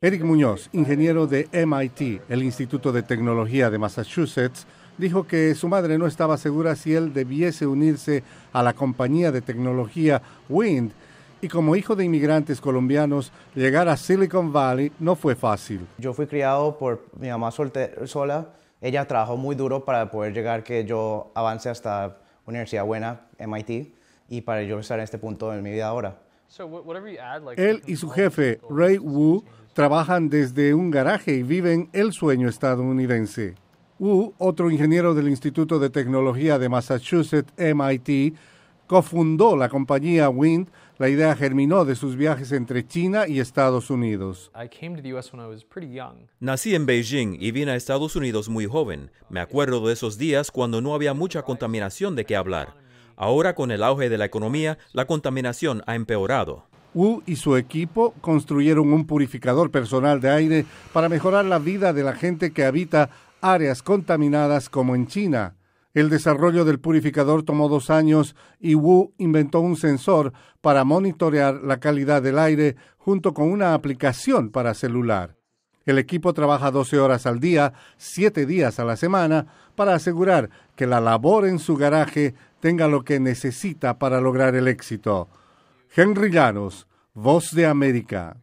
Eric Muñoz, ingeniero de MIT, el Instituto de Tecnología de Massachusetts, dijo que su madre no estaba segura si él debiese unirse a la compañía de tecnología Wind y como hijo de inmigrantes colombianos, llegar a Silicon Valley no fue fácil. Yo fui criado por mi mamá sola. Ella trabajó muy duro para poder llegar que yo avance hasta universidad buena, MIT, y para yo estar en este punto de mi vida ahora. Él y su jefe, Ray Wu, trabajan desde un garaje y viven el sueño estadounidense. Wu, otro ingeniero del Instituto de Tecnología de Massachusetts, MIT, cofundó la compañía Wind. La idea germinó de sus viajes entre China y Estados Unidos. Nací en Beijing y vine a Estados Unidos muy joven. Me acuerdo de esos días cuando no había mucha contaminación de qué hablar. Ahora, con el auge de la economía, la contaminación ha empeorado. Wu y su equipo construyeron un purificador personal de aire para mejorar la vida de la gente que habita áreas contaminadas como en China. El desarrollo del purificador tomó dos años y Wu inventó un sensor para monitorear la calidad del aire junto con una aplicación para celular. El equipo trabaja 12 horas al día, 7 días a la semana, para asegurar que la labor en su garaje tenga lo que necesita para lograr el éxito. Henry Llanos, Voz de América.